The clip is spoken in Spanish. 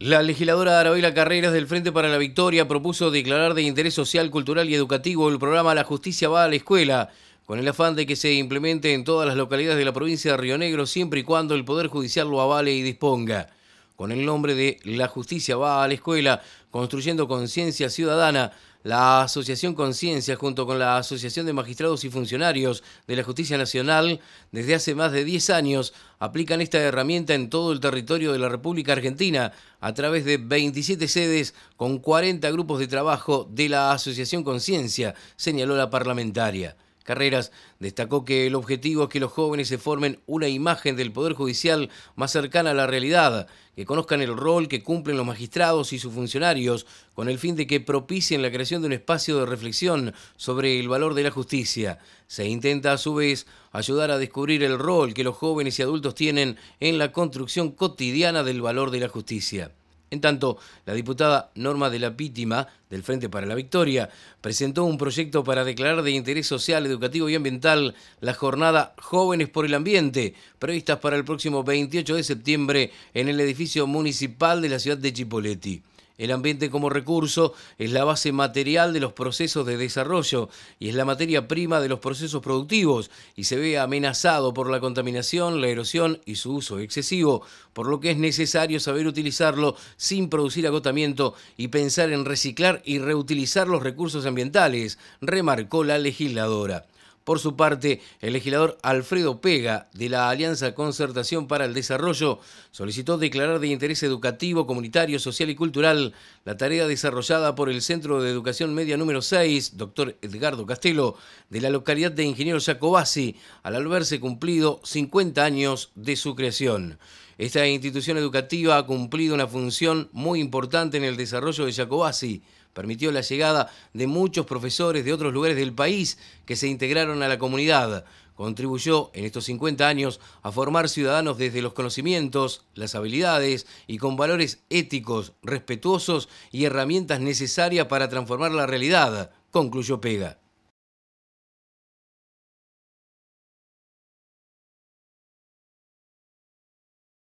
La legisladora Arabela Carreras del Frente para la Victoria propuso declarar de interés social, cultural y educativo el programa La Justicia va a la escuela, con el afán de que se implemente en todas las localidades de la provincia de Río Negro siempre y cuando el Poder Judicial lo avale y disponga. Con el nombre de La Justicia va a la escuela, Construyendo Conciencia Ciudadana, la Asociación Conciencia, junto con la Asociación de Magistrados y Funcionarios de la Justicia Nacional, desde hace más de 10 años aplican esta herramienta en todo el territorio de la República Argentina a través de 27 sedes con 40 grupos de trabajo de la Asociación Conciencia, señaló la parlamentaria carreras, destacó que el objetivo es que los jóvenes se formen una imagen del Poder Judicial más cercana a la realidad, que conozcan el rol que cumplen los magistrados y sus funcionarios, con el fin de que propicien la creación de un espacio de reflexión sobre el valor de la justicia. Se intenta a su vez ayudar a descubrir el rol que los jóvenes y adultos tienen en la construcción cotidiana del valor de la justicia. En tanto, la diputada Norma de la Pítima, del Frente para la Victoria, presentó un proyecto para declarar de interés social, educativo y ambiental la jornada Jóvenes por el Ambiente, previstas para el próximo 28 de septiembre en el edificio municipal de la ciudad de Chipoleti. El ambiente como recurso es la base material de los procesos de desarrollo y es la materia prima de los procesos productivos y se ve amenazado por la contaminación, la erosión y su uso excesivo, por lo que es necesario saber utilizarlo sin producir agotamiento y pensar en reciclar y reutilizar los recursos ambientales, remarcó la legisladora. Por su parte, el legislador Alfredo Pega, de la Alianza Concertación para el Desarrollo, solicitó declarar de interés educativo, comunitario, social y cultural la tarea desarrollada por el Centro de Educación Media número 6, doctor Edgardo Castelo, de la localidad de Ingeniero Jacobasi, al haberse cumplido 50 años de su creación. Esta institución educativa ha cumplido una función muy importante en el desarrollo de Jacobasi, permitió la llegada de muchos profesores de otros lugares del país que se integraron a la comunidad. Contribuyó en estos 50 años a formar ciudadanos desde los conocimientos, las habilidades y con valores éticos, respetuosos y herramientas necesarias para transformar la realidad, concluyó Pega.